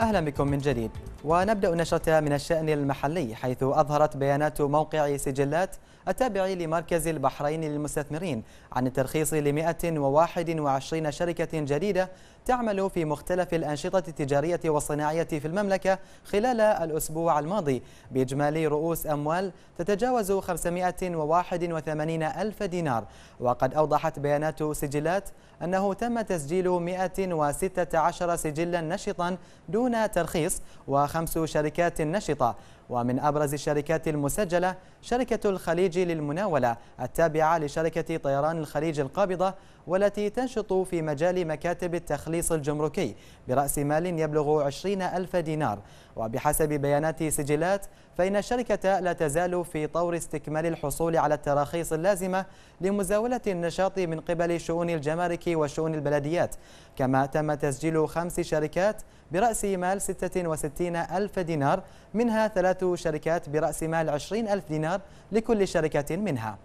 أهلا بكم من جديد ونبدأ نشرتها من الشأن المحلي حيث أظهرت بيانات موقع سجلات التابع لمركز البحرين للمستثمرين عن الترخيص ل 121 شركة جديدة تعمل في مختلف الأنشطة التجارية والصناعية في المملكة خلال الأسبوع الماضي بإجمالي رؤوس أموال تتجاوز 581 ألف دينار وقد أوضحت بيانات سجلات أنه تم تسجيل 116 سجلا نشطا دون دون ترخيص وخمس شركات نشطة ومن أبرز الشركات المسجلة شركة الخليج للمناولة التابعة لشركة طيران الخليج القابضة والتي تنشط في مجال مكاتب التخليص الجمركي برأس مال يبلغ 20 ألف دينار وبحسب بيانات سجلات فإن الشركة لا تزال في طور استكمال الحصول على التراخيص اللازمة لمزاولة النشاط من قبل شؤون الجمارك وشؤون البلديات كما تم تسجيل خمس شركات برأس مال 66 ألف دينار منها ثلاث ثلاث شركات برأس مال 20 ألف دينار لكل شركة منها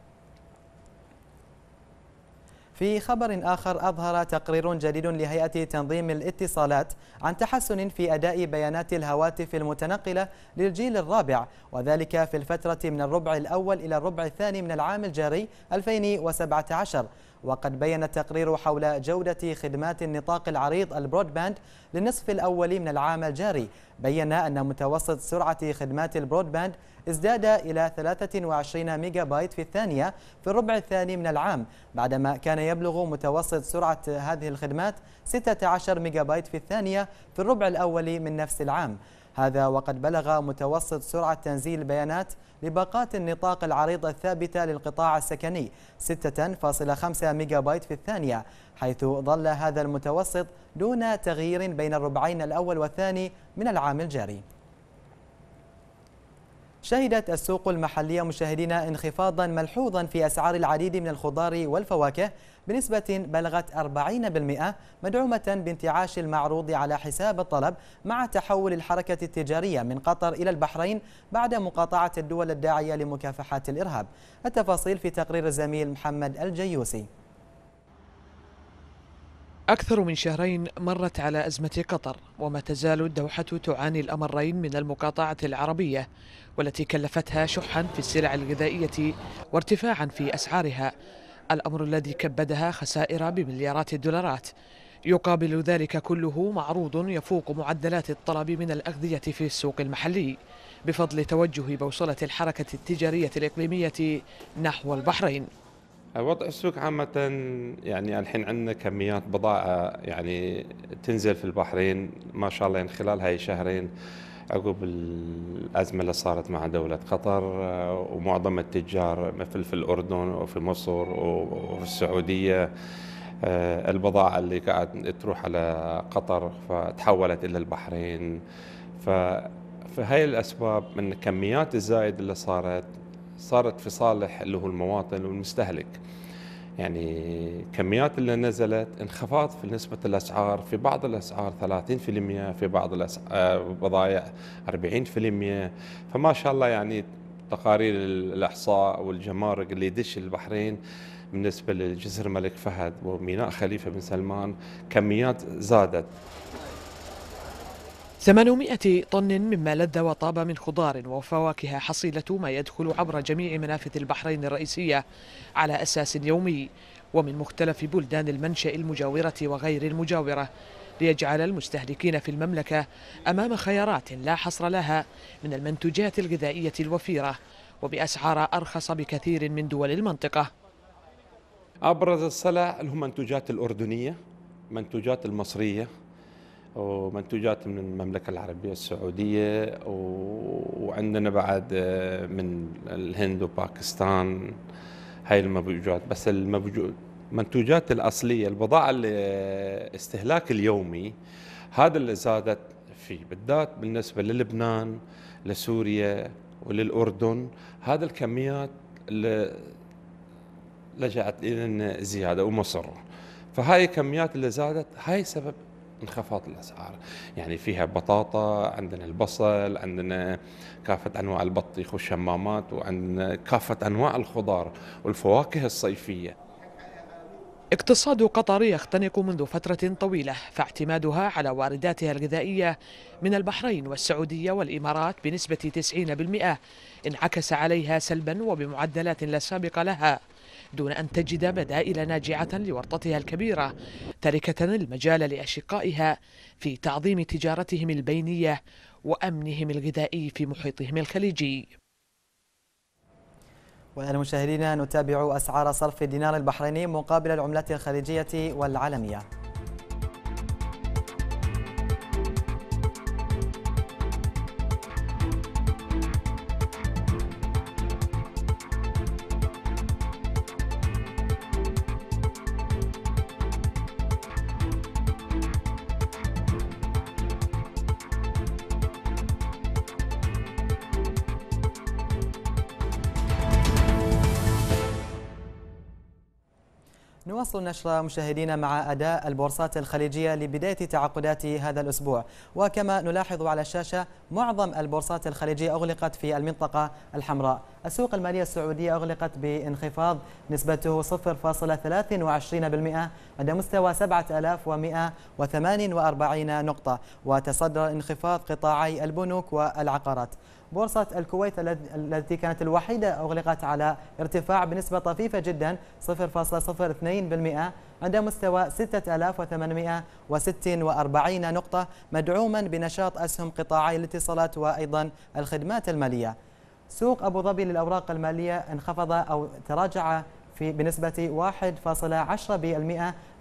في خبر آخر أظهر تقرير جديد لهيئة تنظيم الاتصالات عن تحسن في أداء بيانات الهواتف المتنقلة للجيل الرابع وذلك في الفترة من الربع الأول إلى الربع الثاني من العام الجاري 2017 وقد بين التقرير حول جودة خدمات النطاق العريض البرودباند للنصف الأول من العام الجاري بين أن متوسط سرعة خدمات البرودباند ازداد إلى 23 ميجا بايت في الثانية في الربع الثاني من العام بعدما كان يبلغ متوسط سرعة هذه الخدمات 16 ميجا بايت في الثانية في الربع الأول من نفس العام هذا وقد بلغ متوسط سرعة تنزيل البيانات لباقات النطاق العريض الثابتة للقطاع السكني 6.5 ميجا بايت في الثانية حيث ظل هذا المتوسط دون تغيير بين الربعين الأول والثاني من العام الجاري شهدت السوق المحلية مشاهدينا انخفاضا ملحوظا في أسعار العديد من الخضار والفواكه بنسبة بلغت 40% مدعومة بانتعاش المعروض على حساب الطلب مع تحول الحركة التجارية من قطر إلى البحرين بعد مقاطعة الدول الداعية لمكافحة الإرهاب التفاصيل في تقرير الزميل محمد الجيوسي أكثر من شهرين مرت على أزمة قطر وما تزال الدوحة تعاني الأمرين من المقاطعة العربية والتي كلفتها شحا في السلع الغذائية وارتفاعا في أسعارها الأمر الذي كبدها خسائر بمليارات الدولارات يقابل ذلك كله معروض يفوق معدلات الطلب من الأغذية في السوق المحلي بفضل توجه بوصلة الحركة التجارية الإقليمية نحو البحرين وضع السوق عامة يعني الحين عندنا كميات بضاعة يعني تنزل في البحرين ما شاء الله يعني خلال هاي شهرين عقب الأزمة اللي صارت مع دولة قطر آه، ومعظم التجار مثل في الأردن وفي مصر وفي السعودية آه، البضاعة اللي قاعد تروح على قطر فتحولت إلى البحرين ف فهي الأسباب من الكميات الزايدة اللي صارت صارت في صالح اللي هو المواطن والمستهلك يعني كميات اللي نزلت انخفاض في نسبة الأسعار في بعض الأسعار 30% في بعض البضائع آه، 40% فما شاء الله يعني تقارير الإحصاء والجمارك اللي يدش البحرين بالنسبة لجسر الملك فهد وميناء خليفة بن سلمان كميات زادت 800 طن مما لذ وطاب من خضار وفواكه حصيلة ما يدخل عبر جميع منافذ البحرين الرئيسية على أساس يومي ومن مختلف بلدان المنشأ المجاورة وغير المجاورة ليجعل المستهلكين في المملكة أمام خيارات لا حصر لها من المنتوجات الغذائية الوفيرة وبأسعار أرخص بكثير من دول المنطقة أبرز السلع اللي هم منتوجات الأردنية منتوجات المصرية ومنتوجات من المملكة العربية السعودية وعندنا بعد آه، من الهند وباكستان هاي المبيجات بس المنتوجات الأصلية البضاعة الاستهلاك اليومي هذا اللي زادت فيه بالذات بالنسبة للبنان لسوريا وللأردن هذا الكميات اللي لجأت إلى زيادة ومصر فهاي الكميات اللي زادت هاي سبب انخفاض الاسعار يعني فيها بطاطا عندنا البصل عندنا كافه انواع البطيخ والشمامات وعندنا كافه انواع الخضار والفواكه الصيفيه اقتصاد قطر يختنق منذ فترة طويلة فاعتمادها على وارداتها الغذائية من البحرين والسعودية والإمارات بنسبة 90% انعكس عليها سلبا وبمعدلات لا سابق لها دون أن تجد بدائل ناجعة لورطتها الكبيرة تاركة المجال لأشقائها في تعظيم تجارتهم البينية وأمنهم الغذائي في محيطهم الخليجي والمشاهدين نتابع أسعار صرف الدينار البحريني مقابل العملات الخليجية والعالمية نواصل النشر مشاهدينا مع أداء البورصات الخليجية لبداية تعاقدات هذا الأسبوع وكما نلاحظ على الشاشة معظم البورصات الخليجية أغلقت في المنطقة الحمراء السوق المالية السعودية أغلقت بانخفاض نسبته 0.23% عند مستوى 7148 نقطة وتصدر انخفاض قطاعي البنوك والعقارات بورصة الكويت التي كانت الوحيدة أغلقت على ارتفاع بنسبة طفيفة جدا 0.02% عند مستوى 6846 نقطة مدعوما بنشاط أسهم قطاعي الاتصالات وأيضا الخدمات المالية سوق أبو ظبي للأوراق المالية انخفض أو تراجع في بنسبة 1.10%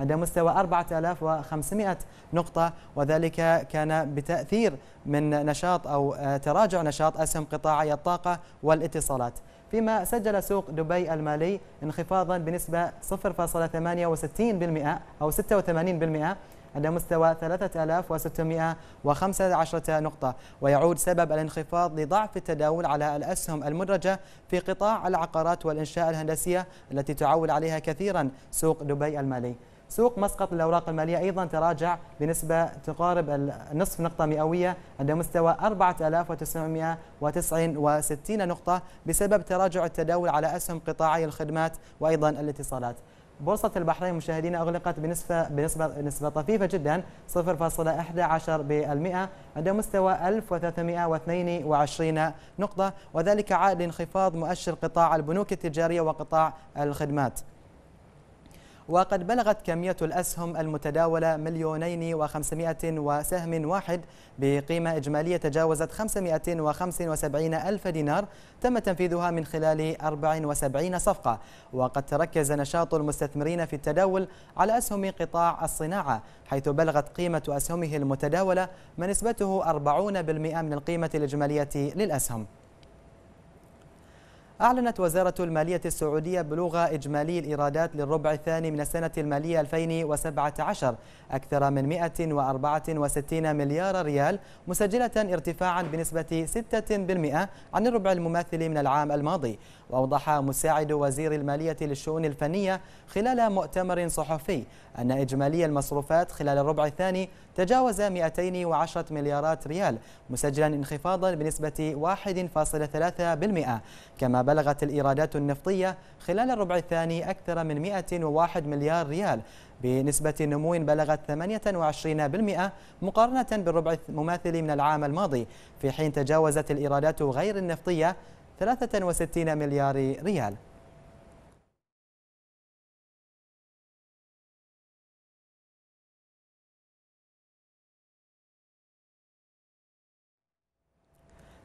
عند مستوى 4500 نقطة وذلك كان بتأثير من نشاط أو تراجع نشاط أسهم قطاعي الطاقة والاتصالات فيما سجل سوق دبي المالي انخفاضا بنسبة 0.68% أو 86% عند مستوى 3615 نقطة ويعود سبب الانخفاض لضعف التداول على الأسهم المدرجة في قطاع العقارات والإنشاء الهندسية التي تعول عليها كثيرا سوق دبي المالي سوق مسقط للأوراق المالية أيضا تراجع بنسبة تقارب النصف نقطة مئوية عند مستوى 4969 نقطة بسبب تراجع التداول على أسهم قطاعي الخدمات وأيضا الاتصالات بورصة البحرين مشاهدينا أغلقت بنسبة بنسبة بنسبة طفيفة جدا 0.11% عند مستوى 1322 نقطة وذلك عائد لانخفاض مؤشر قطاع البنوك التجارية وقطاع الخدمات وقد بلغت كمية الأسهم المتداولة مليونين وخمسمائة وسهم واحد بقيمة إجمالية تجاوزت وسبعين ألف دينار تم تنفيذها من خلال 74 صفقة وقد تركز نشاط المستثمرين في التداول على أسهم قطاع الصناعة حيث بلغت قيمة أسهمه المتداولة ما نسبته 40% من القيمة الإجمالية للأسهم أعلنت وزارة المالية السعودية بلوغ إجمالي الإيرادات للربع الثاني من السنة المالية 2017 أكثر من 164 مليار ريال مسجلة ارتفاعا بنسبة 6% عن الربع المماثل من العام الماضي وأوضح مساعد وزير المالية للشؤون الفنية خلال مؤتمر صحفي أن إجمالي المصروفات خلال الربع الثاني تجاوز 210 مليارات ريال مسجلا انخفاضا بنسبة 1.3% كما بلغت الإيرادات النفطية خلال الربع الثاني أكثر من 101 مليار ريال بنسبة نمو بلغت 28% مقارنة بالربع المماثل من العام الماضي في حين تجاوزت الإيرادات غير النفطية 63 مليار ريال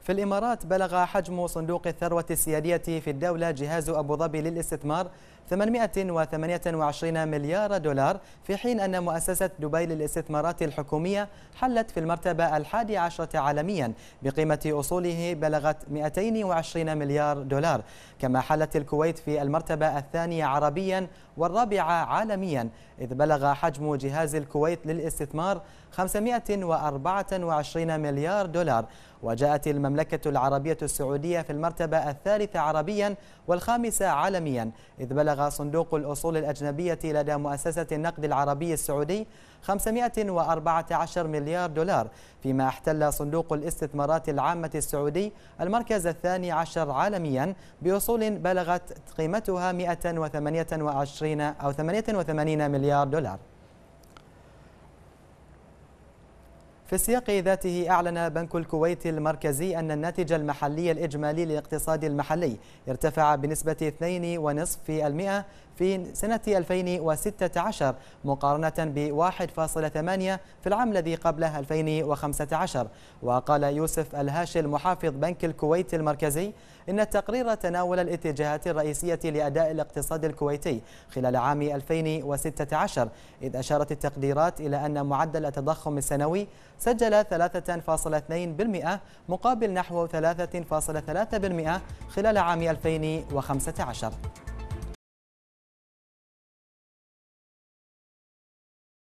في الإمارات بلغ حجم صندوق الثروة السيادية في الدولة جهاز أبو ظبي للاستثمار 828 مليار دولار في حين أن مؤسسة دبي للاستثمارات الحكومية حلت في المرتبة الحادي عشرة عالميا بقيمة أصوله بلغت 220 مليار دولار كما حلت الكويت في المرتبة الثانية عربيا والرابعة عالميا إذ بلغ حجم جهاز الكويت للاستثمار 524 مليار دولار وجاءت المملكة العربية السعودية في المرتبة الثالثة عربيا والخامسة عالميا إذ بلغ صندوق الأصول الأجنبية لدى مؤسسة النقد العربي السعودي 514 مليار دولار فيما احتل صندوق الاستثمارات العامة السعودي المركز الثاني عشر عالميا بأصول بلغت قيمتها 128 أو 88 مليار دولار في السياق ذاته أعلن بنك الكويت المركزي أن الناتج المحلي الإجمالي للاقتصاد المحلي ارتفع بنسبة 2.5% في سنة 2016 مقارنة ب 1.8 في العام الذي قبله 2015 وقال يوسف الهاشي المحافظ بنك الكويت المركزي إن التقرير تناول الاتجاهات الرئيسية لأداء الاقتصاد الكويتي خلال عام 2016 إذ أشارت التقديرات إلى أن معدل التضخم السنوي سجل 3.2% مقابل نحو 3.3% خلال عام 2015